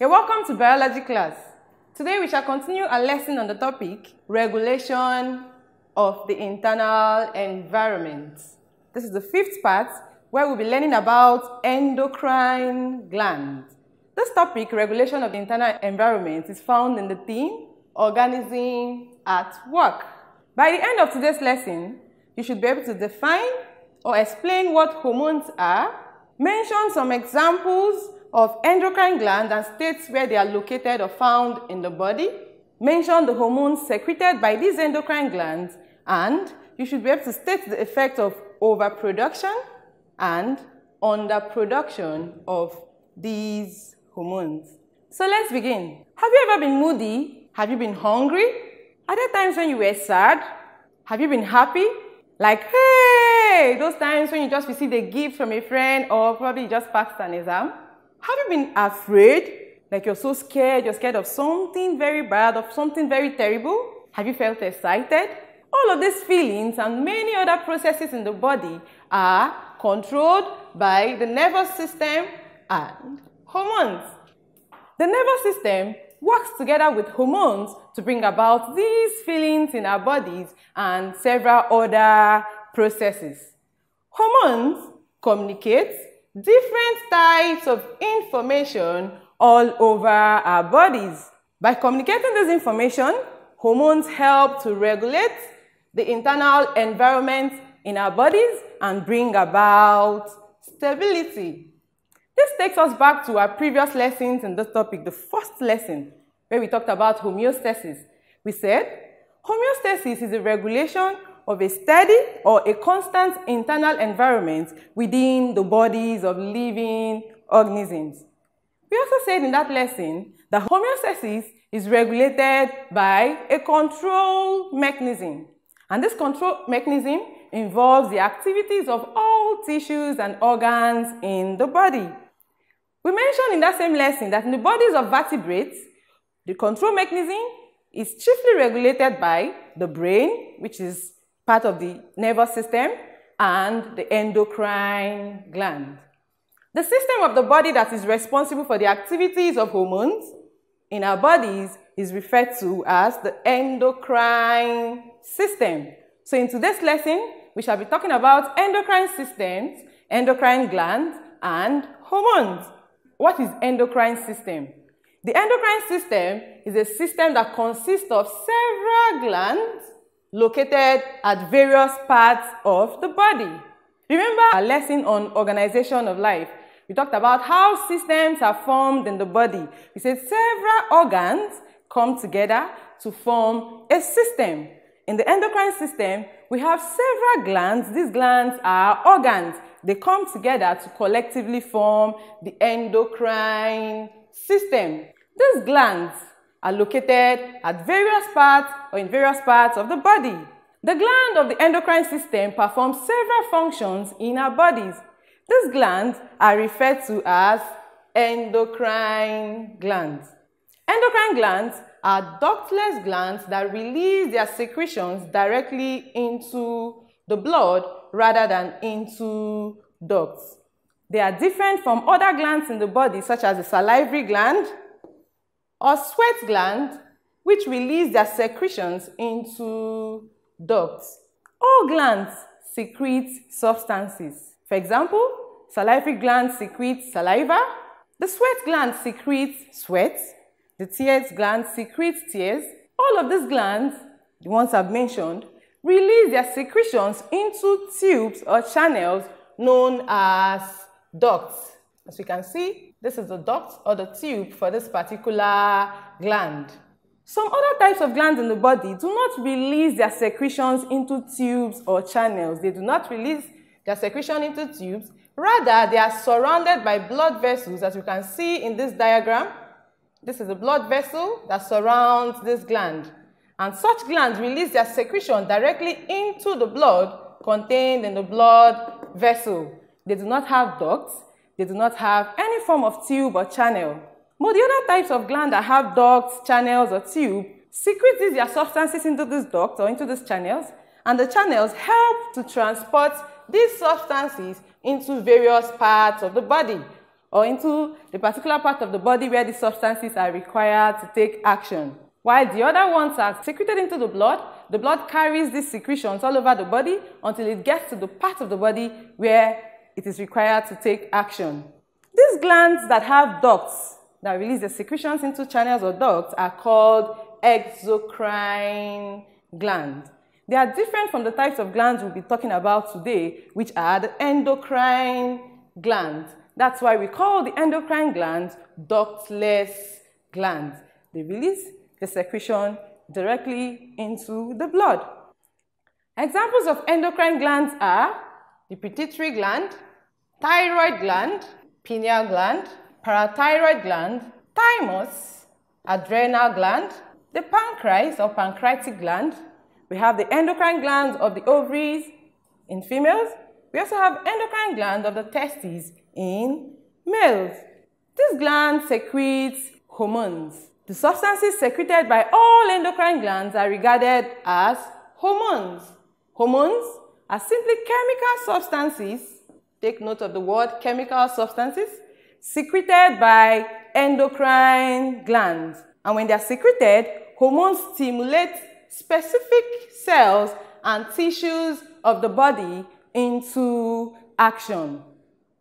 You're welcome to biology class. Today we shall continue our lesson on the topic regulation of the internal environment. This is the fifth part where we'll be learning about endocrine glands. This topic, regulation of the internal environment, is found in the theme "Organizing at work. By the end of today's lesson, you should be able to define or explain what hormones are, mention some examples of endocrine glands and states where they are located or found in the body. Mention the hormones secreted by these endocrine glands and you should be able to state the effect of overproduction and underproduction of these hormones. So let's begin. Have you ever been moody? Have you been hungry? Are there times when you were sad? Have you been happy? Like, hey, those times when you just received a gift from a friend or probably just passed an exam? Have you been afraid? Like you're so scared, you're scared of something very bad, of something very terrible? Have you felt excited? All of these feelings and many other processes in the body are controlled by the nervous system and hormones. The nervous system works together with hormones to bring about these feelings in our bodies and several other processes. Hormones communicate different types of information all over our bodies. By communicating this information, hormones help to regulate the internal environment in our bodies and bring about stability. This takes us back to our previous lessons in this topic, the first lesson, where we talked about homeostasis. We said, homeostasis is a regulation of a steady or a constant internal environment within the bodies of living organisms. We also said in that lesson that homeostasis is regulated by a control mechanism. And this control mechanism involves the activities of all tissues and organs in the body. We mentioned in that same lesson that in the bodies of vertebrates, the control mechanism is chiefly regulated by the brain, which is part of the nervous system, and the endocrine gland. The system of the body that is responsible for the activities of hormones in our bodies is referred to as the endocrine system. So in today's lesson, we shall be talking about endocrine systems, endocrine glands, and hormones. What is endocrine system? The endocrine system is a system that consists of several glands located at various parts of the body. Remember our lesson on organization of life? We talked about how systems are formed in the body. We said several organs come together to form a system. In the endocrine system, we have several glands. These glands are organs. They come together to collectively form the endocrine system. These glands are located at various parts or in various parts of the body. The gland of the endocrine system performs several functions in our bodies. These glands are referred to as endocrine glands. Endocrine glands are ductless glands that release their secretions directly into the blood rather than into ducts. They are different from other glands in the body such as the salivary gland, or sweat gland, which release their secretions into ducts. All glands secrete substances. For example, salivary gland secretes saliva, the sweat gland secretes sweat, the tears gland secretes tears. All of these glands, the ones I've mentioned, release their secretions into tubes or channels known as ducts. As we can see, this is the duct or the tube for this particular gland. Some other types of glands in the body do not release their secretions into tubes or channels. They do not release their secretion into tubes. Rather, they are surrounded by blood vessels, as you can see in this diagram. This is a blood vessel that surrounds this gland. And such glands release their secretion directly into the blood contained in the blood vessel. They do not have ducts. They do not have any form of tube or channel. But the other types of gland that have ducts, channels, or tube secrete their substances into these ducts or into these channels, and the channels help to transport these substances into various parts of the body or into the particular part of the body where the substances are required to take action. While the other ones are secreted into the blood, the blood carries these secretions all over the body until it gets to the part of the body where it is required to take action. These glands that have ducts that release the secretions into channels or ducts are called exocrine glands. They are different from the types of glands we'll be talking about today, which are the endocrine glands. That's why we call the endocrine glands ductless glands. They release the secretion directly into the blood. Examples of endocrine glands are the pituitary gland, thyroid gland, pineal gland, parathyroid gland, thymus, adrenal gland, the pancreas or pancreatic gland. We have the endocrine glands of the ovaries in females. We also have endocrine gland of the testes in males. This gland secretes hormones. The substances secreted by all endocrine glands are regarded as hormones. Hormones are simply chemical substances take note of the word chemical substances secreted by endocrine glands. And when they are secreted, hormones stimulate specific cells and tissues of the body into action.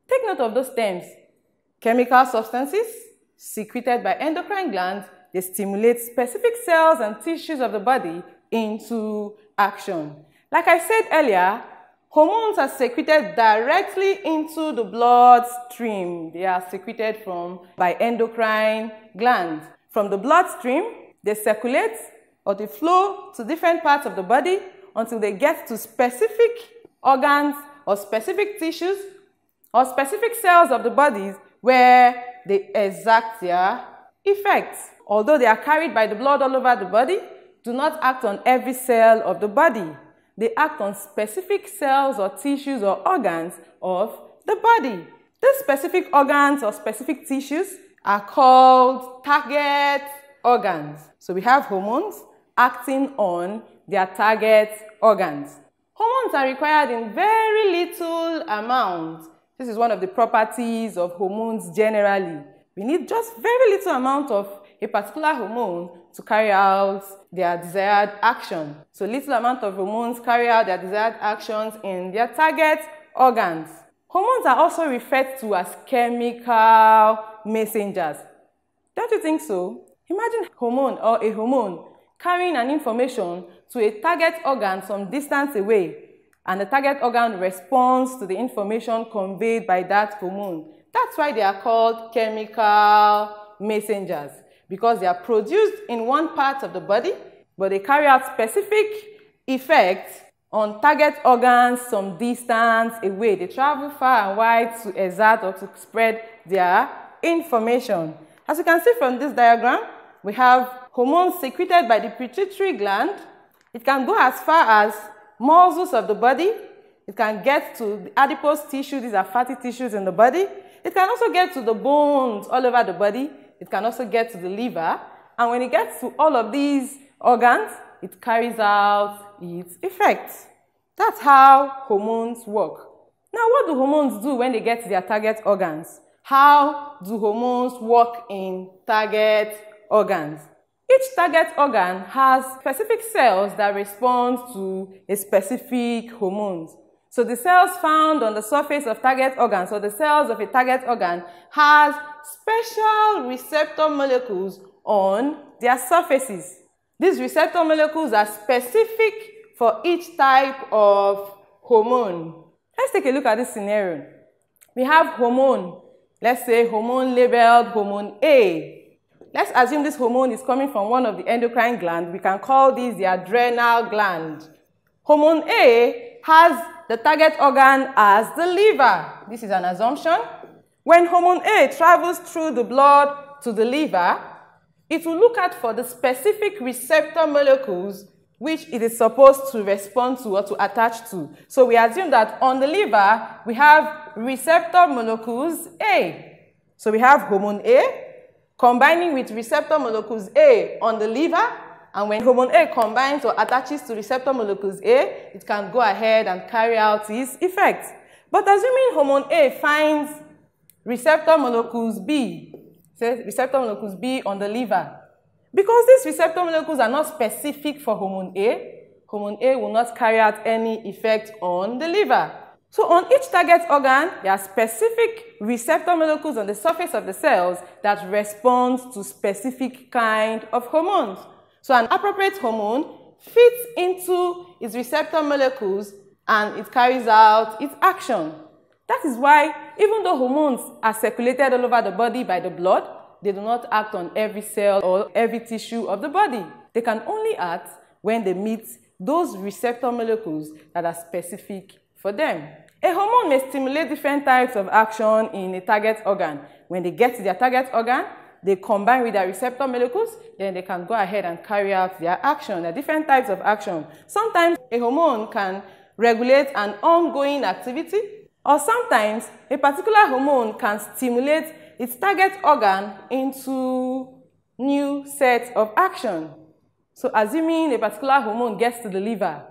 Take note of those terms. Chemical substances secreted by endocrine glands, they stimulate specific cells and tissues of the body into action. Like I said earlier, Hormones are secreted directly into the bloodstream. They are secreted from by endocrine glands. From the bloodstream, they circulate or they flow to different parts of the body until they get to specific organs or specific tissues or specific cells of the bodies where they exact their effects. Although they are carried by the blood all over the body, do not act on every cell of the body. They act on specific cells or tissues or organs of the body. These specific organs or specific tissues are called target organs. So we have hormones acting on their target organs. Hormones are required in very little amount. This is one of the properties of hormones generally. We need just very little amount of a particular hormone to carry out their desired action. So little amount of hormones carry out their desired actions in their target organs. Hormones are also referred to as chemical messengers. Don't you think so? Imagine hormone or a hormone carrying an information to a target organ some distance away and the target organ responds to the information conveyed by that hormone. That's why they are called chemical messengers because they are produced in one part of the body, but they carry out specific effects on target organs some distance away. They travel far and wide to exert or to spread their information. As you can see from this diagram, we have hormones secreted by the pituitary gland. It can go as far as muscles of the body. It can get to adipose tissue. These are fatty tissues in the body. It can also get to the bones all over the body it can also get to the liver. And when it gets to all of these organs, it carries out its effects. That's how hormones work. Now, what do hormones do when they get to their target organs? How do hormones work in target organs? Each target organ has specific cells that respond to a specific hormone. So the cells found on the surface of target organs, or the cells of a target organ, has special receptor molecules on their surfaces. These receptor molecules are specific for each type of hormone. Let's take a look at this scenario. We have hormone, let's say hormone labeled hormone A. Let's assume this hormone is coming from one of the endocrine glands. We can call this the adrenal gland. Hormone A has the target organ as the liver. This is an assumption. When hormone A travels through the blood to the liver, it will look out for the specific receptor molecules which it is supposed to respond to or to attach to. So we assume that on the liver, we have receptor molecules A. So we have hormone A combining with receptor molecules A on the liver, and when hormone A combines or attaches to receptor molecules A, it can go ahead and carry out its effects. But assuming hormone A finds Receptor molecules B, says receptor molecules B on the liver. Because these receptor molecules are not specific for hormone A, hormone A will not carry out any effect on the liver. So on each target organ, there are specific receptor molecules on the surface of the cells that respond to specific kind of hormones. So an appropriate hormone fits into its receptor molecules and it carries out its action. That is why even though hormones are circulated all over the body by the blood, they do not act on every cell or every tissue of the body. They can only act when they meet those receptor molecules that are specific for them. A hormone may stimulate different types of action in a target organ. When they get to their target organ, they combine with their receptor molecules, then they can go ahead and carry out their action, their different types of action. Sometimes a hormone can regulate an ongoing activity or sometimes a particular hormone can stimulate its target organ into new set of action. So assuming a particular hormone gets to the liver,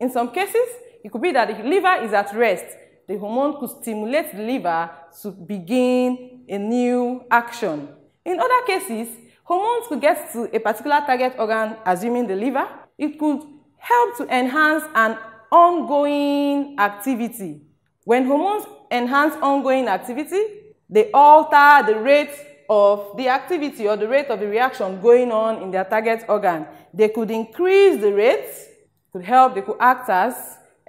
in some cases, it could be that the liver is at rest. The hormone could stimulate the liver to begin a new action. In other cases, hormones could get to a particular target organ, assuming the liver. It could help to enhance an ongoing activity. When hormones enhance ongoing activity, they alter the rate of the activity or the rate of the reaction going on in their target organ. They could increase the rate, could help, they could act as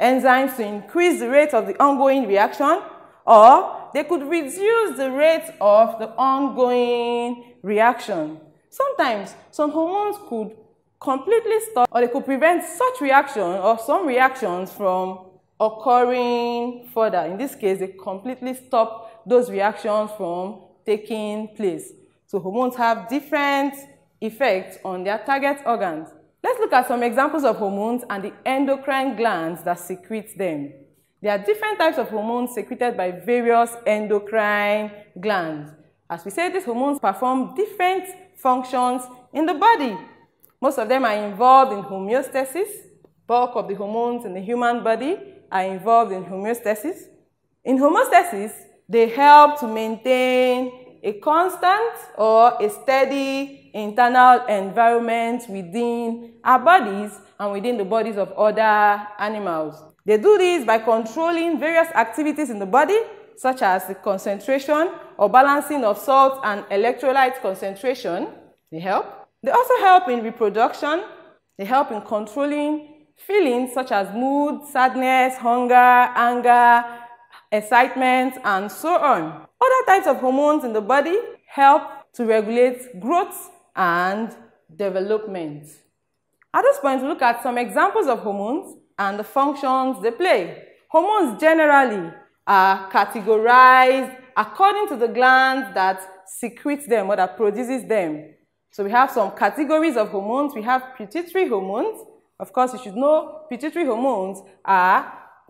enzymes to increase the rate of the ongoing reaction, or they could reduce the rate of the ongoing reaction. Sometimes some hormones could completely stop or they could prevent such reaction or some reactions from occurring further. In this case, they completely stop those reactions from taking place. So hormones have different effects on their target organs. Let's look at some examples of hormones and the endocrine glands that secrete them. There are different types of hormones secreted by various endocrine glands. As we said, these hormones perform different functions in the body. Most of them are involved in homeostasis, bulk of the hormones in the human body, are involved in homeostasis. In homeostasis, they help to maintain a constant or a steady internal environment within our bodies and within the bodies of other animals. They do this by controlling various activities in the body, such as the concentration or balancing of salt and electrolyte concentration. They help. They also help in reproduction. They help in controlling Feelings such as mood, sadness, hunger, anger, excitement, and so on. Other types of hormones in the body help to regulate growth and development. At this point, we look at some examples of hormones and the functions they play. Hormones generally are categorized according to the glands that secretes them or that produces them. So we have some categories of hormones. We have pituitary hormones, of course, you should know pituitary hormones are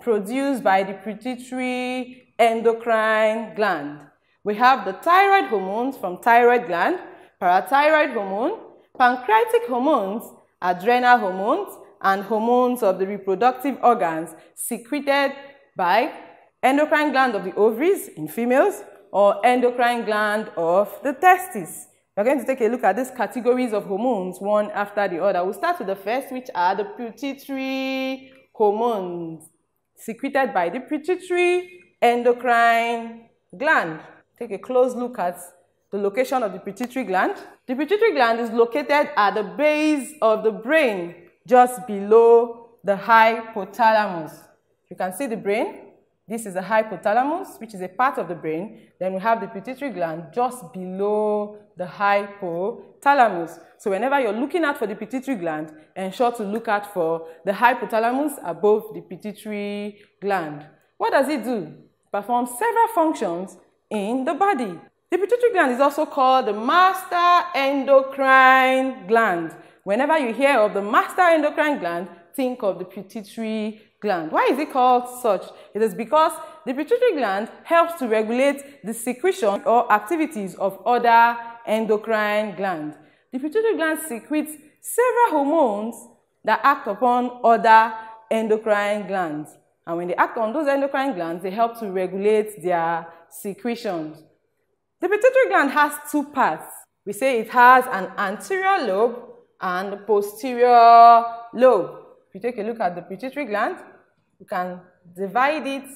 produced by the pituitary endocrine gland. We have the thyroid hormones from thyroid gland, parathyroid hormone, pancreatic hormones, adrenal hormones, and hormones of the reproductive organs secreted by endocrine gland of the ovaries in females or endocrine gland of the testes we're going to take a look at these categories of hormones one after the other. We'll start with the first, which are the pituitary hormones secreted by the pituitary endocrine gland. Take a close look at the location of the pituitary gland. The pituitary gland is located at the base of the brain, just below the hypothalamus. You can see the brain this is the hypothalamus, which is a part of the brain. Then we have the pituitary gland just below the hypothalamus. So whenever you're looking out for the pituitary gland, ensure to look out for the hypothalamus above the pituitary gland. What does it do? Performs several functions in the body. The pituitary gland is also called the master endocrine gland. Whenever you hear of the master endocrine gland, think of the pituitary gland. Why is it called such? It is because the pituitary gland helps to regulate the secretion or activities of other endocrine glands. The pituitary gland secretes several hormones that act upon other endocrine glands. And when they act on those endocrine glands, they help to regulate their secretions. The pituitary gland has two parts. We say it has an anterior lobe and posterior lobe. If you take a look at the pituitary gland, you can divide it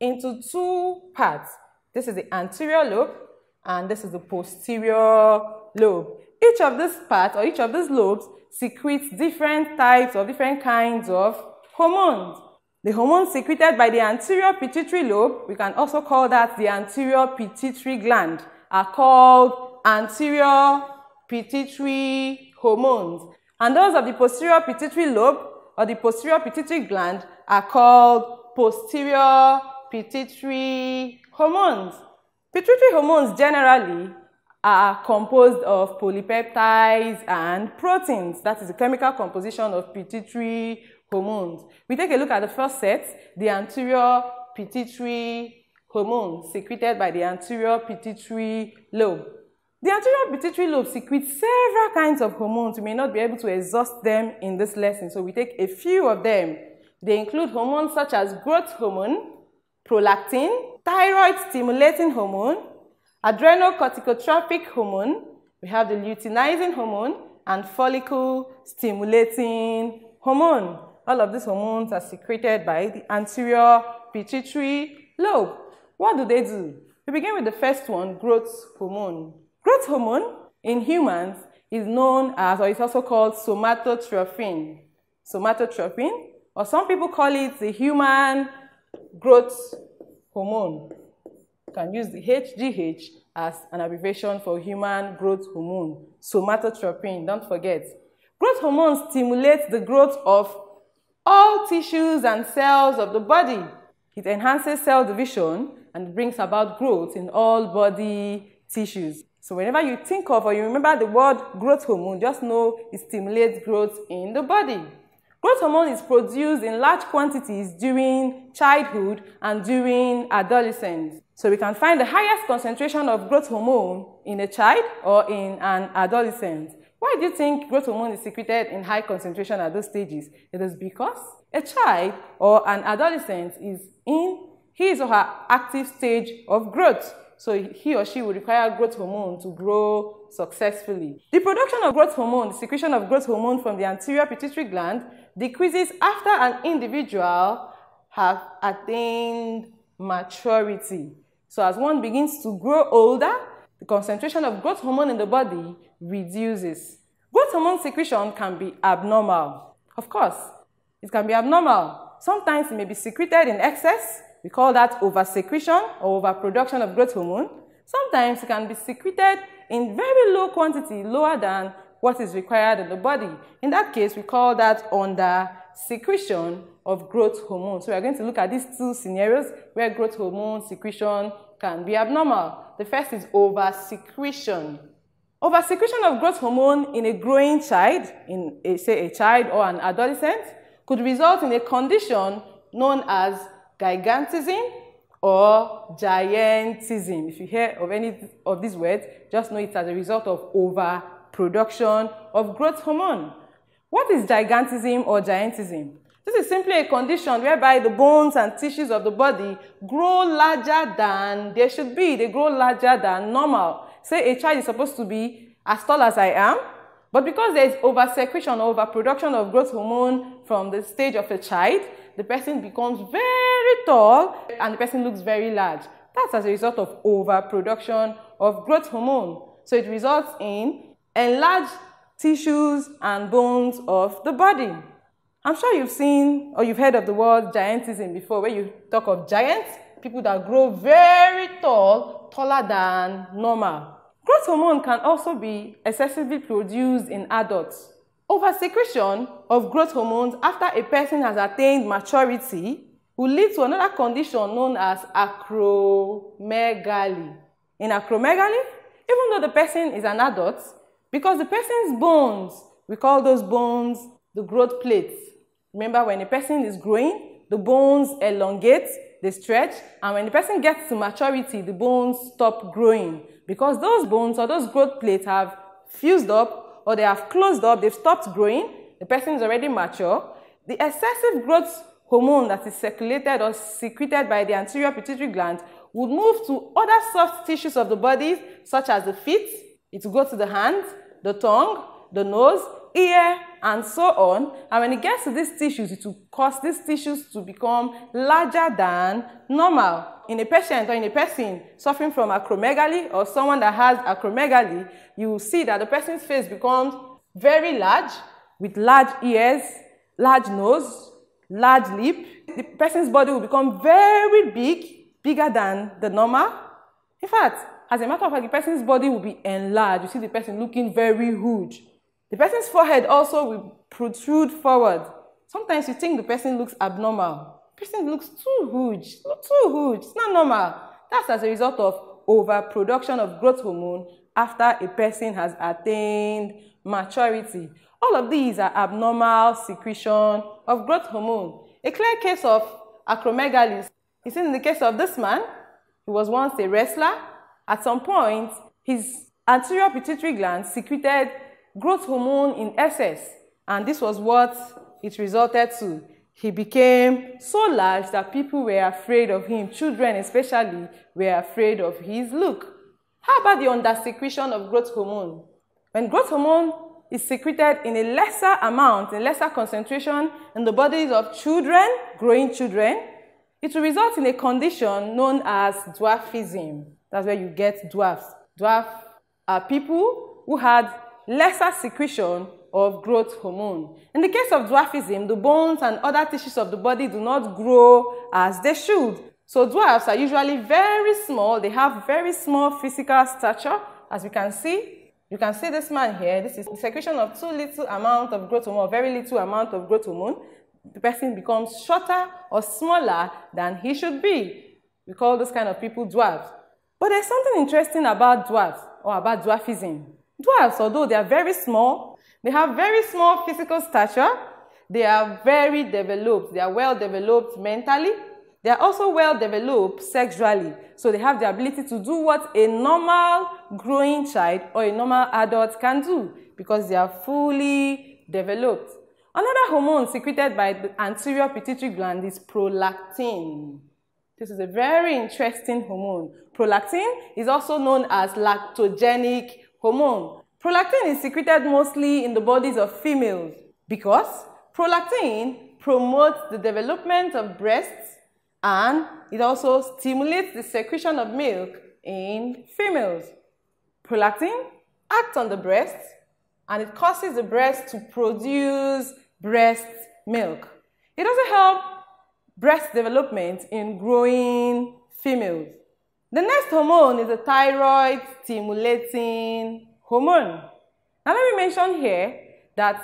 into two parts. This is the anterior lobe and this is the posterior lobe. Each of these parts or each of these lobes secretes different types or different kinds of hormones. The hormone secreted by the anterior pituitary lobe, we can also call that the anterior pituitary gland, are called anterior pituitary hormones. And those of the posterior pituitary lobe or the posterior pituitary gland are called posterior pituitary hormones. Pituitary hormones generally are composed of polypeptides and proteins. That is the chemical composition of pituitary hormones. We take a look at the first set, the anterior pituitary hormone secreted by the anterior pituitary lobe. The anterior pituitary lobe secretes several kinds of hormones. We may not be able to exhaust them in this lesson, so we take a few of them. They include hormones such as growth hormone, prolactin, thyroid stimulating hormone, adrenocorticotropic hormone, we have the luteinizing hormone, and follicle stimulating hormone. All of these hormones are secreted by the anterior pituitary lobe. What do they do? We begin with the first one, growth hormone. Growth hormone in humans is known as, or is also called somatotrophin. Somatotrophin or some people call it the human growth hormone. You can use the HGH as an abbreviation for human growth hormone, somatotropin, don't forget. Growth hormone stimulates the growth of all tissues and cells of the body. It enhances cell division and brings about growth in all body tissues. So whenever you think of or you remember the word growth hormone, just know it stimulates growth in the body. Growth hormone is produced in large quantities during childhood and during adolescence. So we can find the highest concentration of growth hormone in a child or in an adolescent. Why do you think growth hormone is secreted in high concentration at those stages? It is because a child or an adolescent is in his or her active stage of growth. So he or she will require growth hormone to grow successfully. The production of growth hormone, the secretion of growth hormone from the anterior pituitary gland decreases after an individual has attained maturity. So as one begins to grow older, the concentration of growth hormone in the body reduces. Growth hormone secretion can be abnormal. Of course, it can be abnormal. Sometimes it may be secreted in excess. We call that oversecretion or overproduction of growth hormone. Sometimes it can be secreted in very low quantity, lower than what is required in the body. In that case, we call that under secretion of growth hormone. So we are going to look at these two scenarios where growth hormone secretion can be abnormal. The first is over secretion. Over secretion of growth hormone in a growing child, in a, say a child or an adolescent, could result in a condition known as gigantism or giantism. If you hear of any of these words, just know it's as a result of overproduction of growth hormone. What is gigantism or giantism? This is simply a condition whereby the bones and tissues of the body grow larger than they should be. They grow larger than normal. Say a child is supposed to be as tall as I am, but because there is oversecretion or overproduction of growth hormone from the stage of a child, the person becomes very tall and the person looks very large. That's as a result of overproduction of growth hormone. So it results in enlarged tissues and bones of the body. I'm sure you've seen or you've heard of the word giantism before, where you talk of giants, people that grow very tall, taller than normal. Growth hormone can also be excessively produced in adults. Oversecretion of growth hormones after a person has attained maturity will lead to another condition known as acromegaly. In acromegaly, even though the person is an adult, because the person's bones, we call those bones the growth plates. Remember, when a person is growing, the bones elongate, they stretch, and when the person gets to maturity, the bones stop growing because those bones or those growth plates have fused up or they have closed up, they've stopped growing, the person is already mature, the excessive growth hormone that is circulated or secreted by the anterior pituitary gland would move to other soft tissues of the body, such as the feet, it will go to the hands, the tongue, the nose, ear, and so on. And when it gets to these tissues, it will cause these tissues to become larger than normal in a patient or in a person suffering from acromegaly or someone that has acromegaly, you will see that the person's face becomes very large with large ears, large nose, large lip. The person's body will become very big, bigger than the normal. In fact, as a matter of fact, the person's body will be enlarged. You see the person looking very huge. The person's forehead also will protrude forward. Sometimes you think the person looks abnormal Christians looks too huge, too huge. It's not normal. That's as a result of overproduction of growth hormone after a person has attained maturity. All of these are abnormal secretion of growth hormone. A clear case of acromegaly is in the case of this man. He was once a wrestler. At some point, his anterior pituitary gland secreted growth hormone in excess, and this was what it resulted to. He became so large that people were afraid of him. Children especially were afraid of his look. How about the undersecretion of growth hormone? When growth hormone is secreted in a lesser amount, in lesser concentration in the bodies of children, growing children, it will result in a condition known as dwarfism. That's where you get dwarfs. Dwarf are people who had lesser secretion of growth hormone. In the case of dwarfism, the bones and other tissues of the body do not grow as they should. So dwarfs are usually very small. They have very small physical stature, as we can see. You can see this man here. This is the secretion of too little amount of growth hormone, very little amount of growth hormone. The person becomes shorter or smaller than he should be. We call those kind of people dwarfs. But there's something interesting about dwarfs or about dwarfism. Dwarfs, although they are very small, they have very small physical stature, they are very developed, they are well developed mentally, they are also well developed sexually. So they have the ability to do what a normal growing child or a normal adult can do because they are fully developed. Another hormone secreted by the anterior pituitary gland is prolactin. This is a very interesting hormone. Prolactin is also known as lactogenic hormone. Prolactin is secreted mostly in the bodies of females because prolactin promotes the development of breasts and it also stimulates the secretion of milk in females. Prolactin acts on the breast and it causes the breast to produce breast milk. It also helps breast development in growing females. The next hormone is a thyroid stimulating hormone. Now let me mention here that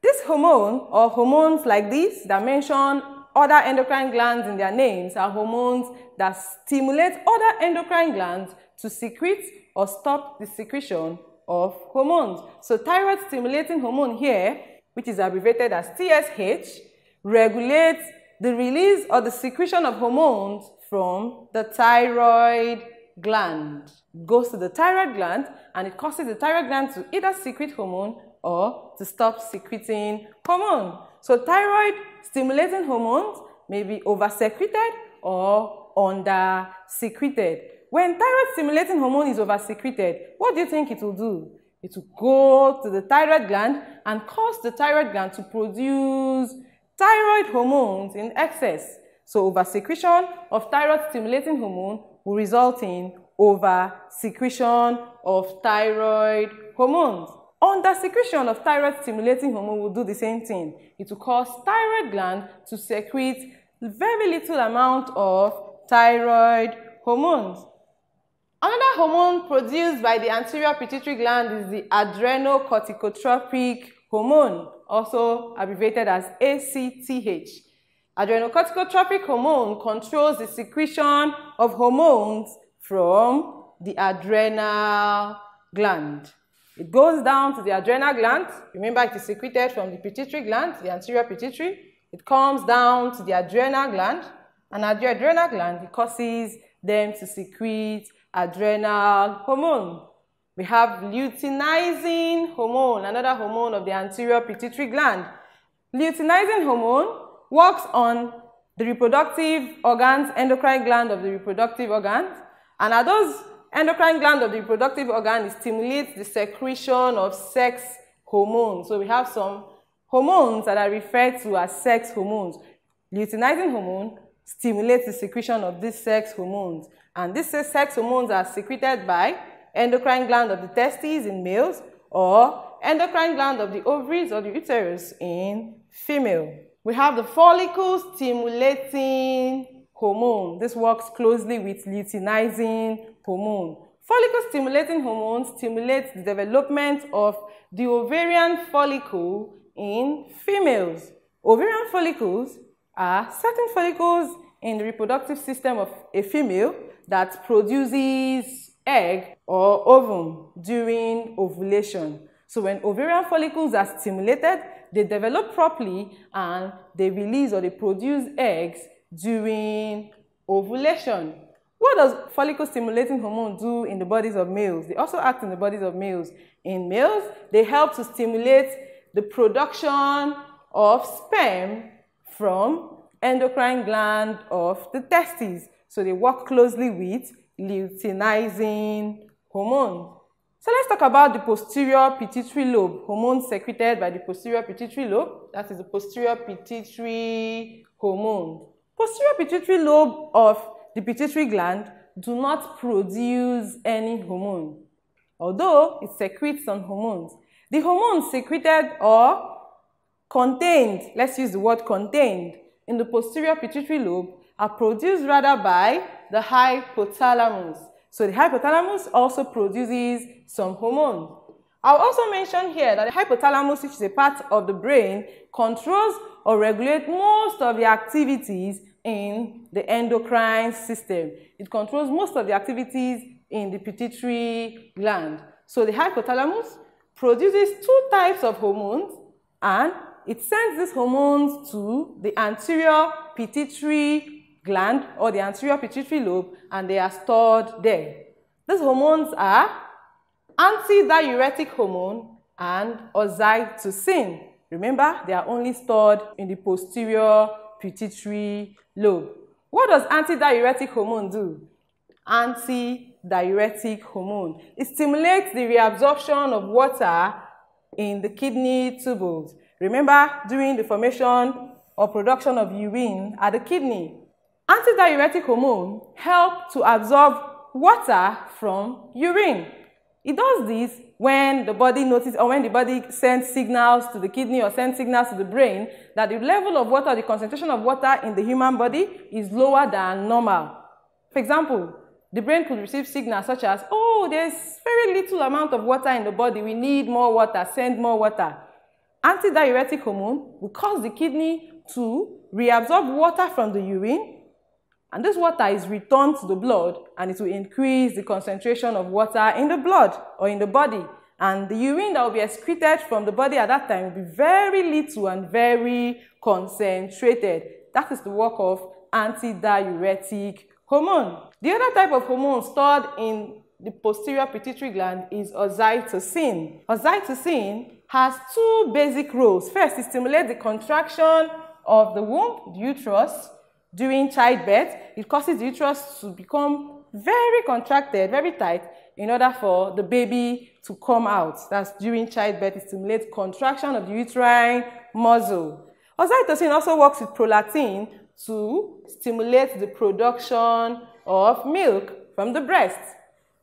this hormone or hormones like this that mention other endocrine glands in their names are hormones that stimulate other endocrine glands to secrete or stop the secretion of hormones. So thyroid stimulating hormone here, which is abbreviated as TSH, regulates the release or the secretion of hormones from the thyroid gland. goes to the thyroid gland and it causes the thyroid gland to either secrete hormone or to stop secreting hormone. So thyroid stimulating hormones may be over secreted or under secreted. When thyroid stimulating hormone is over secreted, what do you think it will do? It will go to the thyroid gland and cause the thyroid gland to produce thyroid hormones in excess so over secretion of thyroid-stimulating hormone will result in over secretion of thyroid hormones. Under secretion of thyroid-stimulating hormone will do the same thing. It will cause thyroid gland to secrete very little amount of thyroid hormones. Another hormone produced by the anterior pituitary gland is the adrenocorticotropic hormone, also abbreviated as ACTH. Adrenocorticotropic hormone controls the secretion of hormones from the adrenal gland. It goes down to the adrenal gland. Remember, it is secreted from the pituitary gland, the anterior pituitary. It comes down to the adrenal gland, and at the adrenal gland, it causes them to secrete adrenal hormone. We have luteinizing hormone, another hormone of the anterior pituitary gland. Luteinizing hormone works on the reproductive organs, endocrine gland of the reproductive organs, and are those endocrine gland of the reproductive organ it stimulates the secretion of sex hormones. So we have some hormones that are referred to as sex hormones. Luteinizing hormone stimulates the secretion of these sex hormones. And these sex hormones are secreted by endocrine gland of the testes in males or endocrine gland of the ovaries or the uterus in female. We have the follicle stimulating hormone. This works closely with luteinizing hormone. Follicle stimulating hormone stimulates the development of the ovarian follicle in females. Ovarian follicles are certain follicles in the reproductive system of a female that produces egg or ovum during ovulation. So when ovarian follicles are stimulated, they develop properly and they release or they produce eggs during ovulation. What does follicle stimulating hormone do in the bodies of males? They also act in the bodies of males. In males, they help to stimulate the production of sperm from endocrine gland of the testes. So they work closely with luteinizing hormone. So let's talk about the posterior pituitary lobe, hormones secreted by the posterior pituitary lobe. That is the posterior pituitary hormone. Posterior pituitary lobe of the pituitary gland do not produce any hormone, although it secretes some hormones. The hormones secreted or contained, let's use the word contained, in the posterior pituitary lobe are produced rather by the hypothalamus. So the hypothalamus also produces some hormones. I'll also mention here that the hypothalamus, which is a part of the brain, controls or regulates most of the activities in the endocrine system. It controls most of the activities in the pituitary gland. So the hypothalamus produces two types of hormones and it sends these hormones to the anterior pituitary gland or the anterior pituitary lobe and they are stored there. These hormones are antidiuretic hormone and oxytocin. Remember, they are only stored in the posterior pituitary lobe. What does antidiuretic hormone do? Antidiuretic hormone. It stimulates the reabsorption of water in the kidney tubules. Remember, during the formation or production of urine at the kidney, Antidiuretic hormone help to absorb water from urine. It does this when the body notices or when the body sends signals to the kidney or sends signals to the brain that the level of water, the concentration of water in the human body is lower than normal. For example, the brain could receive signals such as, oh, there's very little amount of water in the body, we need more water, send more water. Antidiuretic hormone will cause the kidney to reabsorb water from the urine and this water is returned to the blood and it will increase the concentration of water in the blood or in the body. And the urine that will be excreted from the body at that time will be very little and very concentrated. That is the work of antidiuretic hormone. The other type of hormone stored in the posterior pituitary gland is oxytocin. Oxytocin has two basic roles. First, it stimulates the contraction of the womb, the uterus, during childbirth, it causes the uterus to become very contracted, very tight, in order for the baby to come out. That's during childbirth, it stimulates contraction of the uterine muscle. Oxytocin also works with prolactin to stimulate the production of milk from the breast.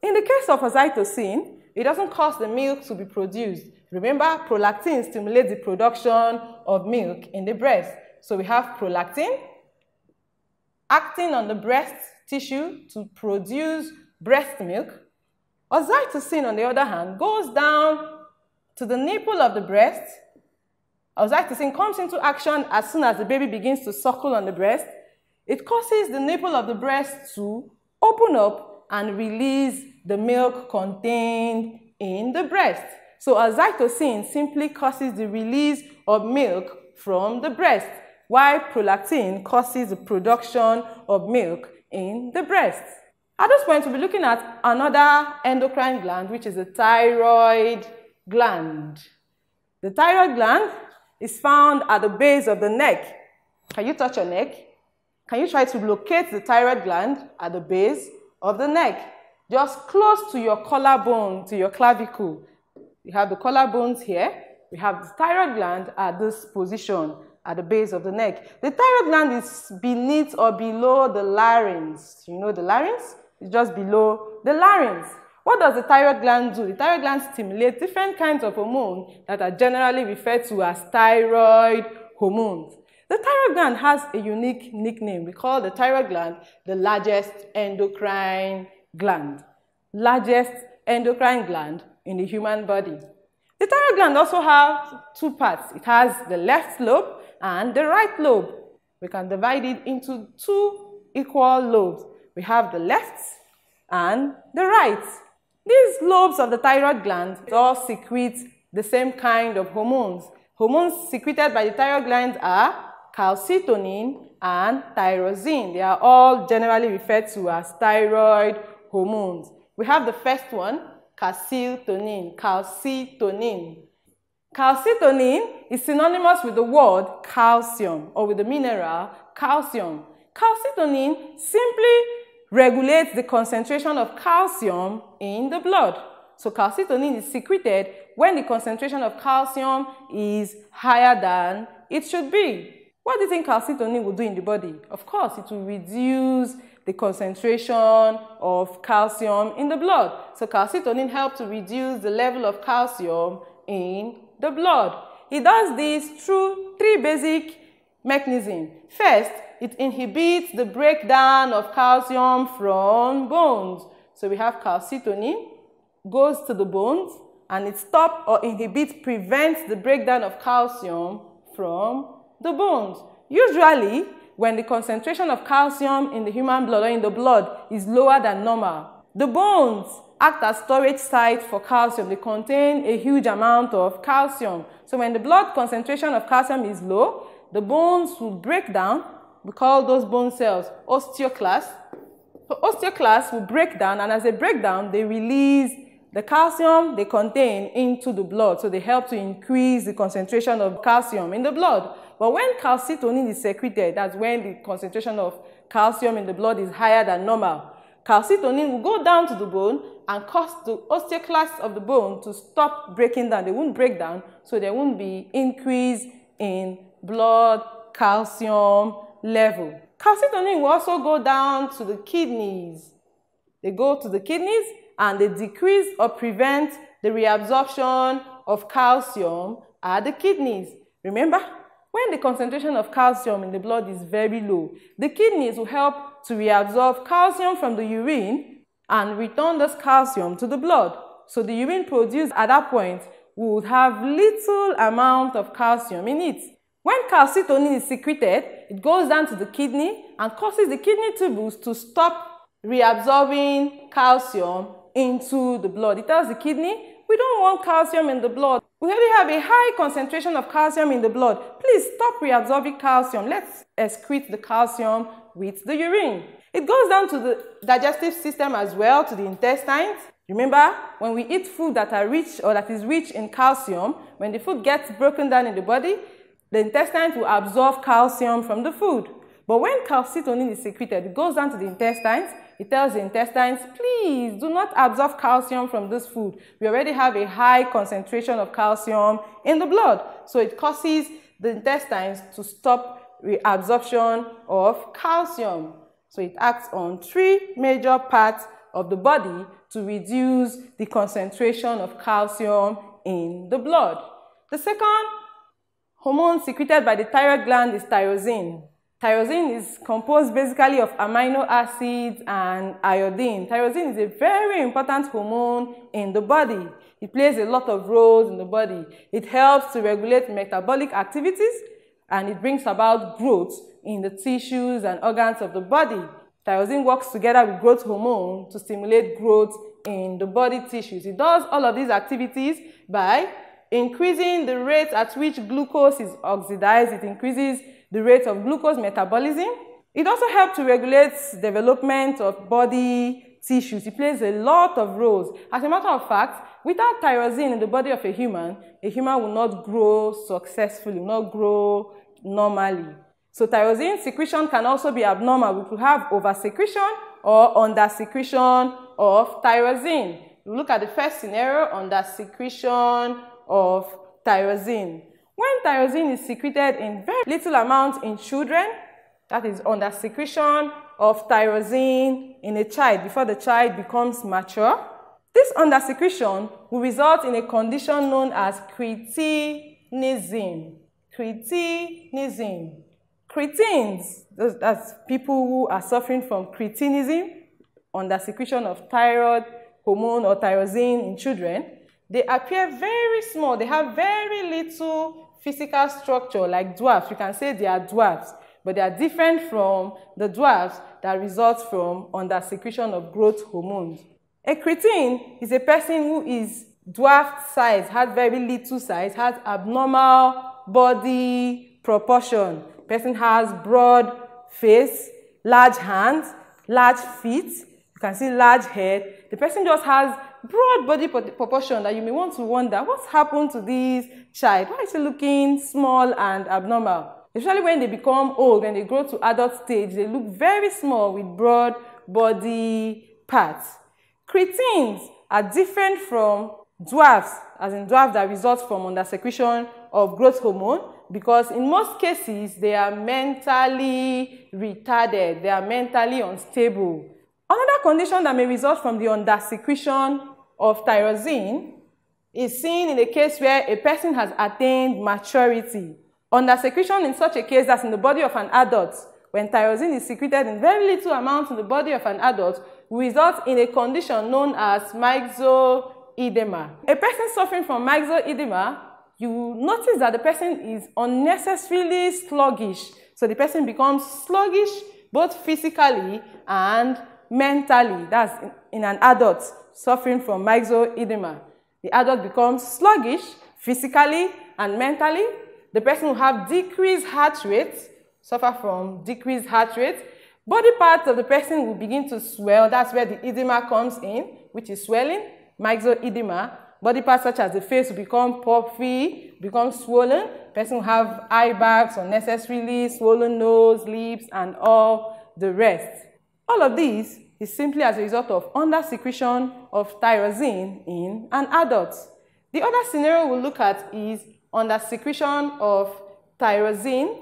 In the case of oxytocin, it doesn't cause the milk to be produced. Remember, prolactin stimulates the production of milk in the breast. So we have prolactin, acting on the breast tissue to produce breast milk. Oxytocin, on the other hand, goes down to the nipple of the breast. Oxytocin comes into action as soon as the baby begins to suckle on the breast. It causes the nipple of the breast to open up and release the milk contained in the breast. So oxytocin simply causes the release of milk from the breast. Why prolactin causes the production of milk in the breast. At this point, we'll be looking at another endocrine gland, which is the thyroid gland. The thyroid gland is found at the base of the neck. Can you touch your neck? Can you try to locate the thyroid gland at the base of the neck? Just close to your collarbone, to your clavicle. You have the collarbones here. We have the thyroid gland at this position at the base of the neck. The thyroid gland is beneath or below the larynx. You know the larynx? It's just below the larynx. What does the thyroid gland do? The thyroid gland stimulates different kinds of hormones that are generally referred to as thyroid hormones. The thyroid gland has a unique nickname. We call the thyroid gland the largest endocrine gland. Largest endocrine gland in the human body. The thyroid gland also has two parts. It has the left lobe and the right lobe. We can divide it into two equal lobes. We have the left and the right. These lobes of the thyroid gland all secrete the same kind of hormones. Hormones secreted by the thyroid gland are calcitonin and tyrosine. They are all generally referred to as thyroid hormones. We have the first one, calcitonin, calcitonin. Calcitonin is synonymous with the word calcium or with the mineral calcium. Calcitonin simply regulates the concentration of calcium in the blood. So calcitonin is secreted when the concentration of calcium is higher than it should be. What do you think calcitonin will do in the body? Of course, it will reduce the concentration of calcium in the blood. So calcitonin helps to reduce the level of calcium in the blood. It does this through three basic mechanisms. First, it inhibits the breakdown of calcium from bones. So we have calcitonin goes to the bones and it stops or inhibits, prevents the breakdown of calcium from the bones. Usually, when the concentration of calcium in the human blood or in the blood is lower than normal, the bones act as storage site for calcium. They contain a huge amount of calcium. So when the blood concentration of calcium is low, the bones will break down. We call those bone cells osteoclasts. So osteoclasts will break down and as they break down, they release the calcium they contain into the blood. So they help to increase the concentration of calcium in the blood. But when calcitonin is secreted, that's when the concentration of calcium in the blood is higher than normal. Calcitonin will go down to the bone and cause the osteoclasts of the bone to stop breaking down. They won't break down, so there won't be increase in blood calcium level. Calcitonin will also go down to the kidneys. They go to the kidneys and they decrease or prevent the reabsorption of calcium at the kidneys. Remember, when the concentration of calcium in the blood is very low, the kidneys will help to reabsorb calcium from the urine and return this calcium to the blood. So the urine produced at that point would have little amount of calcium in it. When calcitonin is secreted, it goes down to the kidney and causes the kidney tubules to stop reabsorbing calcium into the blood. It tells the kidney, we don't want calcium in the blood. We already have a high concentration of calcium in the blood. Please stop reabsorbing calcium. Let's excrete the calcium with the urine. It goes down to the digestive system as well, to the intestines. Remember, when we eat food that are rich or that is rich in calcium, when the food gets broken down in the body, the intestines will absorb calcium from the food. But when calcitonin is secreted, it goes down to the intestines. It tells the intestines, please do not absorb calcium from this food. We already have a high concentration of calcium in the blood. So it causes the intestines to stop reabsorption of calcium. So it acts on three major parts of the body to reduce the concentration of calcium in the blood. The second hormone secreted by the thyroid gland is tyrosine. Tyrosine is composed basically of amino acids and iodine. Tyrosine is a very important hormone in the body. It plays a lot of roles in the body. It helps to regulate metabolic activities and it brings about growth in the tissues and organs of the body. Tyrosine works together with growth hormone to stimulate growth in the body tissues. It does all of these activities by increasing the rate at which glucose is oxidized. It increases the rate of glucose metabolism. It also helps to regulate development of body tissues. It plays a lot of roles. As a matter of fact, without tyrosine in the body of a human, a human will not grow successfully, will not grow normally. So tyrosine secretion can also be abnormal. We could have over secretion or under secretion of tyrosine. We look at the first scenario under secretion of tyrosine. When tyrosine is secreted in very little amount in children, that is under secretion of tyrosine in a child before the child becomes mature. This under secretion will result in a condition known as cretinism. Cretinism. Cretins, those, that's people who are suffering from cretinism under secretion of thyroid hormone or tyrosine in children. They appear very small. They have very little physical structure like dwarfs. You can say they are dwarfs, but they are different from the dwarfs that result from under secretion of growth hormones. A cretin is a person who is dwarf size, has very little size, has abnormal body proportion. Person has broad face, large hands, large feet. You can see large head. The person just has broad body proportion that you may want to wonder what's happened to this child? Why is she looking small and abnormal? Especially when they become old, when they grow to adult stage, they look very small with broad body parts. Cretins are different from dwarfs, as in dwarfs that result from under secretion of growth hormone because in most cases they are mentally retarded, they are mentally unstable. Another condition that may result from the undersecretion of tyrosine is seen in a case where a person has attained maturity. Undersecretion in such a case that's in the body of an adult, when tyrosine is secreted in very little amount in the body of an adult, results in a condition known as myxoedema. A person suffering from myxoedema you notice that the person is unnecessarily sluggish. So the person becomes sluggish both physically and mentally. That's in, an adult suffering from myxoedema. The adult becomes sluggish physically and mentally. The person will have decreased heart rate, suffer from decreased heart rate. Body parts of the person will begin to swell. That's where the edema comes in, which is swelling, myxoedema, Body parts such as the face become puffy, become swollen. Person have eye bags unnecessarily, swollen nose, lips, and all the rest. All of these is simply as a result of under secretion of tyrosine in an adult. The other scenario we'll look at is under secretion of tyrosine.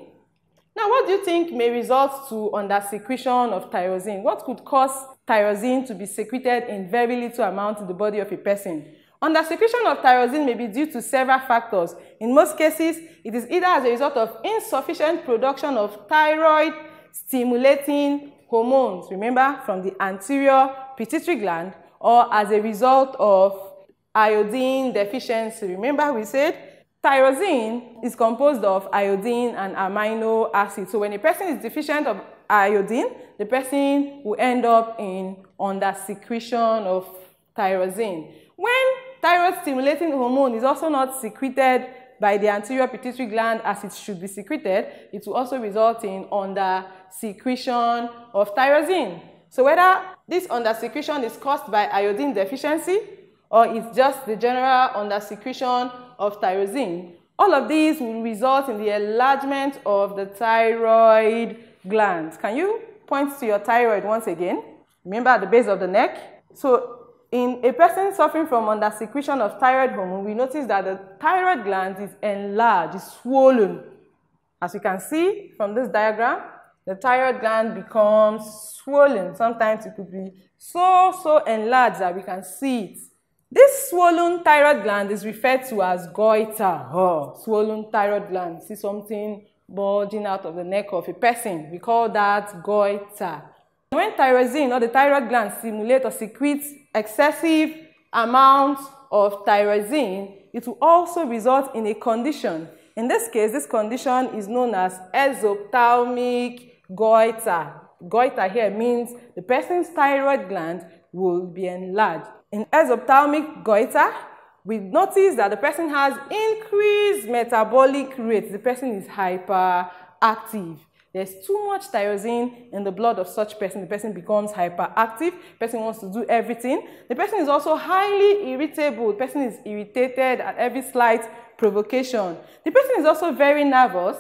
Now, what do you think may result to under secretion of tyrosine? What could cause tyrosine to be secreted in very little amount in the body of a person? Undersecretion of tyrosine may be due to several factors. In most cases, it is either as a result of insufficient production of thyroid stimulating hormones, remember, from the anterior pituitary gland, or as a result of iodine deficiency. Remember, we said tyrosine is composed of iodine and amino acid. So when a person is deficient of iodine, the person will end up in undersecretion of tyrosine. When Thyroid stimulating hormone is also not secreted by the anterior pituitary gland as it should be secreted. It will also result in under secretion of tyrosine. So whether this under secretion is caused by iodine deficiency or it's just the general under secretion of tyrosine, all of these will result in the enlargement of the thyroid gland. Can you point to your thyroid once again? Remember at the base of the neck. So in a person suffering from under secretion of thyroid hormone, we notice that the thyroid gland is enlarged, is swollen. As you can see from this diagram, the thyroid gland becomes swollen. Sometimes it could be so, so enlarged that we can see it. This swollen thyroid gland is referred to as goiter, oh, swollen thyroid gland. See something bulging out of the neck of a person. We call that goiter. When tyrosine or the thyroid gland stimulates or secretes excessive amount of tyrosine, it will also result in a condition. In this case, this condition is known as exophthalmic goiter. Goiter here means the person's thyroid gland will be enlarged. In exophthalmic goiter, we notice that the person has increased metabolic rate. The person is hyperactive. There's too much tyrosine in the blood of such person. The person becomes hyperactive. person wants to do everything. The person is also highly irritable. The person is irritated at every slight provocation. The person is also very nervous.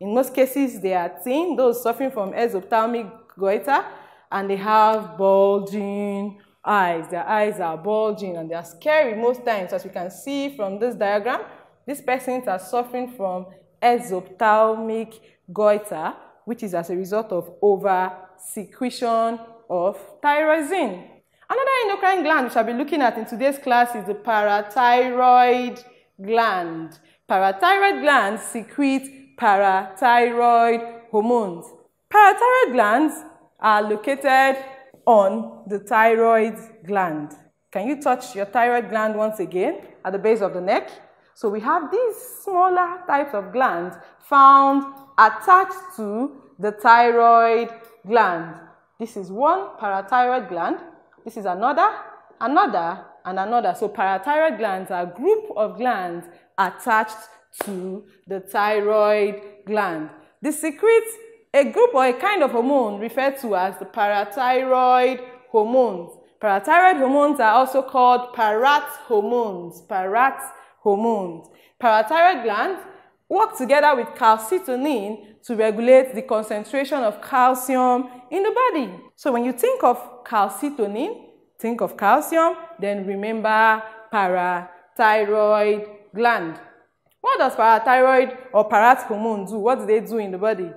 In most cases, they are thin, those suffering from exophthalmic goiter, and they have bulging eyes. Their eyes are bulging and they are scary most times. As we can see from this diagram, these persons are suffering from exophthalmic goiter which is as a result of over secretion of thyroxine. Another endocrine gland which I'll be looking at in today's class is the parathyroid gland. Parathyroid glands secrete parathyroid hormones. Parathyroid glands are located on the thyroid gland. Can you touch your thyroid gland once again at the base of the neck? So we have these smaller types of glands found attached to the thyroid gland. This is one parathyroid gland. This is another, another, and another. So parathyroid glands are a group of glands attached to the thyroid gland. The secretes a group or a kind of hormone referred to as the parathyroid hormones. Parathyroid hormones are also called parat hormones. Parat hormones. Parathyroid glands work together with calcitonin to regulate the concentration of calcium in the body. So when you think of calcitonin, think of calcium, then remember parathyroid gland. What does parathyroid or parat hormone do? What do they do in the body?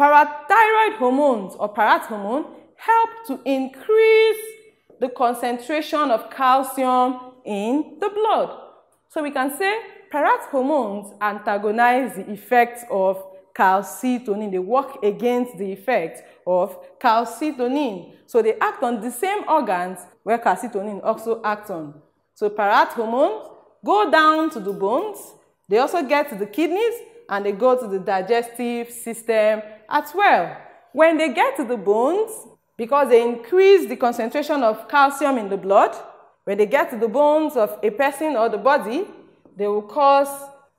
Parathyroid hormones or parat hormone help to increase the concentration of calcium in the blood. So we can say Parathormones hormones antagonize the effects of calcitonin. They work against the effect of calcitonin. So they act on the same organs where calcitonin also acts on. So pyrite hormones go down to the bones. They also get to the kidneys and they go to the digestive system as well. When they get to the bones, because they increase the concentration of calcium in the blood, when they get to the bones of a person or the body, they will cause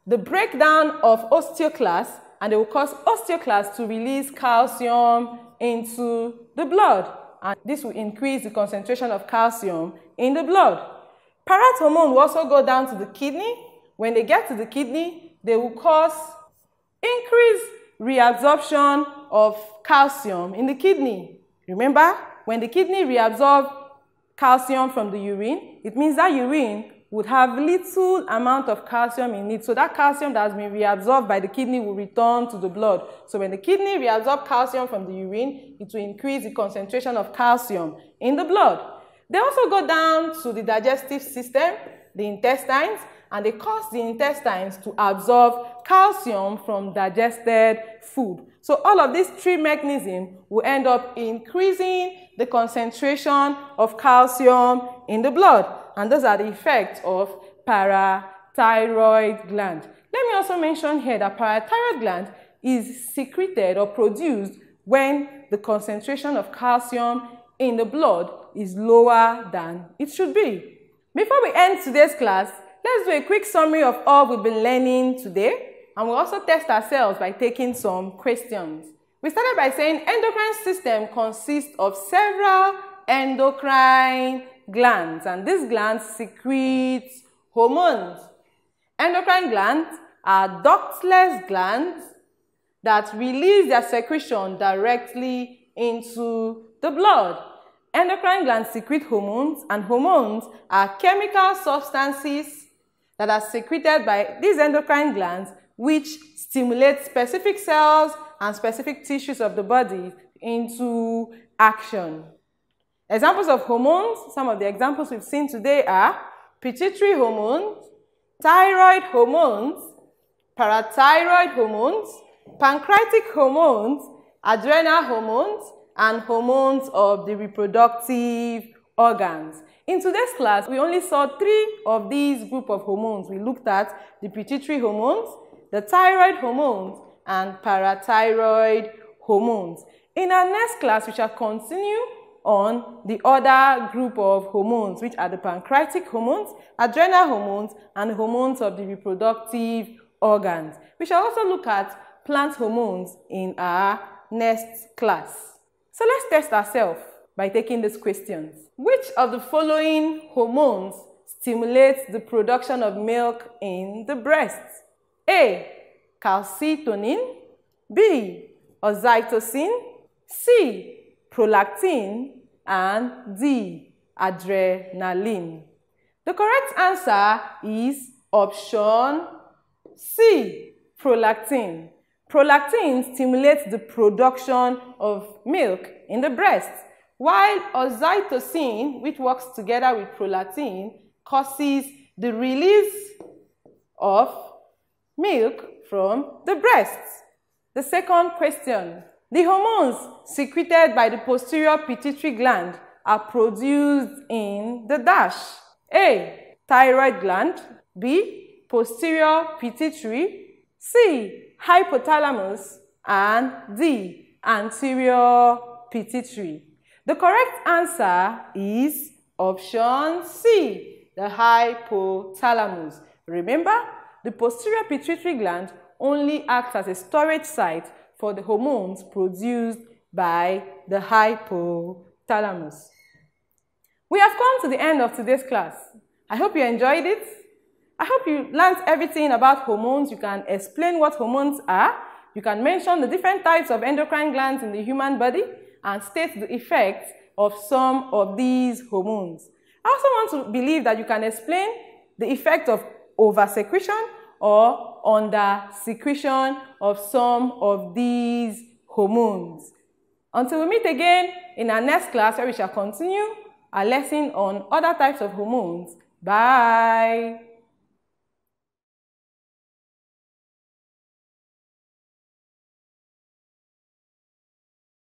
the breakdown of osteoclast and they will cause osteoclast to release calcium into the blood. And this will increase the concentration of calcium in the blood. Parathormone hormone will also go down to the kidney. When they get to the kidney, they will cause increased reabsorption of calcium in the kidney. Remember, when the kidney reabsorb calcium from the urine, it means that urine would have little amount of calcium in it. So that calcium that has been reabsorbed by the kidney will return to the blood. So when the kidney reabsorbs calcium from the urine, it will increase the concentration of calcium in the blood. They also go down to the digestive system, the intestines, and they cause the intestines to absorb calcium from digested food. So all of these three mechanisms will end up increasing the concentration of calcium in the blood and those are the effects of parathyroid gland. Let me also mention here that parathyroid gland is secreted or produced when the concentration of calcium in the blood is lower than it should be. Before we end today's class, let's do a quick summary of all we've been learning today and we'll also test ourselves by taking some questions. We started by saying endocrine system consists of several endocrine glands and these glands secrete hormones. Endocrine glands are ductless glands that release their secretion directly into the blood. Endocrine glands secrete hormones and hormones are chemical substances that are secreted by these endocrine glands which stimulate specific cells and specific tissues of the body into action. Examples of hormones, some of the examples we've seen today are pituitary hormones, thyroid hormones, parathyroid hormones, pancreatic hormones, adrenal hormones, and hormones of the reproductive organs. In today's class, we only saw three of these group of hormones. We looked at the pituitary hormones, the thyroid hormones, and parathyroid hormones. In our next class, we shall continue on the other group of hormones, which are the pancreatic hormones, adrenal hormones, and hormones of the reproductive organs. We shall also look at plant hormones in our next class. So let's test ourselves by taking these questions. Which of the following hormones stimulates the production of milk in the breasts? A. Calcitonin B. Oxytocin C. prolactin, and D, adrenaline. The correct answer is option C, prolactin. Prolactin stimulates the production of milk in the breast, while oxytocin, which works together with prolactin, causes the release of milk from the breasts. The second question, The hormones secreted by the posterior pituitary gland are produced in the dash. A. Thyroid gland. B. Posterior pituitary. C. Hypothalamus. And D. Anterior pituitary. The correct answer is option C. The hypothalamus. Remember, the posterior pituitary gland only acts as a storage site for the hormones produced by the hypothalamus. We have come to the end of today's class. I hope you enjoyed it. I hope you learned everything about hormones. You can explain what hormones are. You can mention the different types of endocrine glands in the human body and state the effects of some of these hormones. I also want to believe that you can explain the effect of oversecretion or under secretion of some of these hormones. Until we meet again in our next class where we shall continue our lesson on other types of hormones. Bye.